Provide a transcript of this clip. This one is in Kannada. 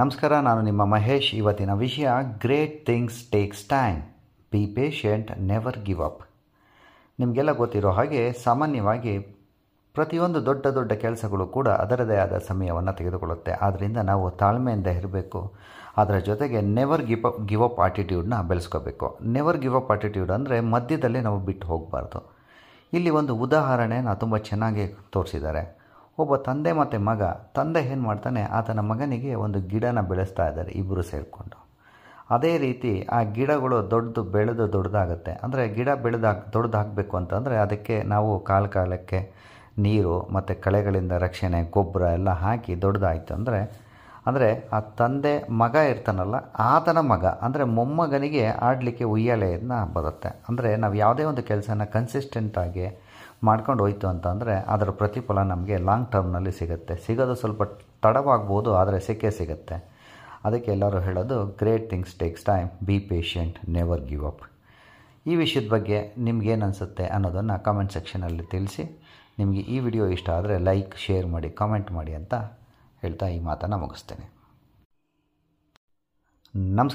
ನಮಸ್ಕಾರ ನಾನು ನಿಮ್ಮ ಮಹೇಶ್ ಇವತ್ತಿನ ವಿಷಯ great things takes time be patient never give up ನಿಮಗೆಲ್ಲ ಗೊತ್ತಿರೋ ಹಾಗೆ ಸಾಮಾನ್ಯವಾಗಿ ಪ್ರತಿಯೊಂದು ದೊಡ್ಡ ದೊಡ್ಡ ಕೆಲಸಗಳು ಕೂಡ ಅದರದೇ ಆದ ಸಮಯವನ್ನು ತೆಗೆದುಕೊಳ್ಳುತ್ತೆ ಆದ್ದರಿಂದ ನಾವು ತಾಳ್ಮೆಯಿಂದ ಇರಬೇಕು ಅದರ ಜೊತೆಗೆ never give up give up ಆಟಿಟ್ಯೂಡ್ನ ಬೆಳೆಸ್ಕೋಬೇಕು ನೆವರ್ ಗಿವ್ ಅಪ್ ಆಟಿಟ್ಯೂಡ್ ಅಂದರೆ ಮಧ್ಯದಲ್ಲೇ ನಾವು ಬಿಟ್ಟು ಹೋಗಬಾರ್ದು ಇಲ್ಲಿ ಒಂದು ಉದಾಹರಣೆ ತುಂಬ ಚೆನ್ನಾಗಿ ತೋರಿಸಿದ್ದಾರೆ ಒಬ್ಬ ತಂದೆ ಮತ್ತು ಮಗ ತಂದೆ ಏನು ಮಾಡ್ತಾನೆ ಆತನ ಮಗನಿಗೆ ಒಂದು ಗಿಡನ ಬೆಳೆಸ್ತಾ ಇದ್ದಾರೆ ಇಬ್ಬರು ಸೇರಿಕೊಂಡು ಅದೇ ರೀತಿ ಆ ಗಿಡಗಳು ದೊಡ್ಡದು ಬೆಳೆದು ದೊಡ್ಡದಾಗುತ್ತೆ ಅಂದರೆ ಗಿಡ ಬೆಳೆದಾಗ ದೊಡ್ಡದಾಗಬೇಕು ಅಂತಂದರೆ ಅದಕ್ಕೆ ನಾವು ಕಾಲ ಕಾಲಕ್ಕೆ ನೀರು ಮತ್ತು ಕಳೆಗಳಿಂದ ರಕ್ಷಣೆ ಗೊಬ್ಬರ ಎಲ್ಲ ಹಾಕಿ ದೊಡ್ಡದಾಯಿತು ಅಂದರೆ ಅಂದರೆ ಆ ತಂದೆ ಮಗ ಇರ್ತಾನಲ್ಲ ಆತನ ಮಗ ಅಂದರೆ ಮೊಮ್ಮಗನಿಗೆ ಆಡಲಿಕ್ಕೆ ಉಯ್ಯಾಲೆಯನ್ನು ಬರುತ್ತೆ ಅಂದರೆ ನಾವು ಯಾವುದೇ ಒಂದು ಕೆಲಸನ ಕನ್ಸಿಸ್ಟೆಂಟಾಗಿ ಮಾಡ್ಕೊಂಡು ಹೋಯ್ತು ಅಂತಂದರೆ ಅದರ ಪ್ರತಿಫಲ ನಮಗೆ ಲಾಂಗ್ ಟರ್ಮ್ನಲ್ಲಿ ಸಿಗುತ್ತೆ ಸಿಗೋದು ಸ್ವಲ್ಪ ತಡವಾಗ್ಬೋದು ಆದರೆ ಸಿಕ್ಕೇ ಸಿಗುತ್ತೆ ಅದಕ್ಕೆ ಎಲ್ಲರೂ ಹೇಳೋದು great things takes time be patient never give up ಈ ವಿಷಯದ ಬಗ್ಗೆ ನಿಮ್ಗೇನು ಅನಿಸುತ್ತೆ ಅನ್ನೋದನ್ನು ಕಾಮೆಂಟ್ ಸೆಕ್ಷನಲ್ಲಿ ತಿಳಿಸಿ ನಿಮಗೆ ಈ ವಿಡಿಯೋ ಇಷ್ಟ ಆದರೆ ಲೈಕ್ ಶೇರ್ ಮಾಡಿ ಕಾಮೆಂಟ್ ಮಾಡಿ ಅಂತ ಹೇಳ್ತಾ ಈ ಮಾತನ್ನು ಮುಗಿಸ್ತೇನೆ ನಮಸ್ಕಾರ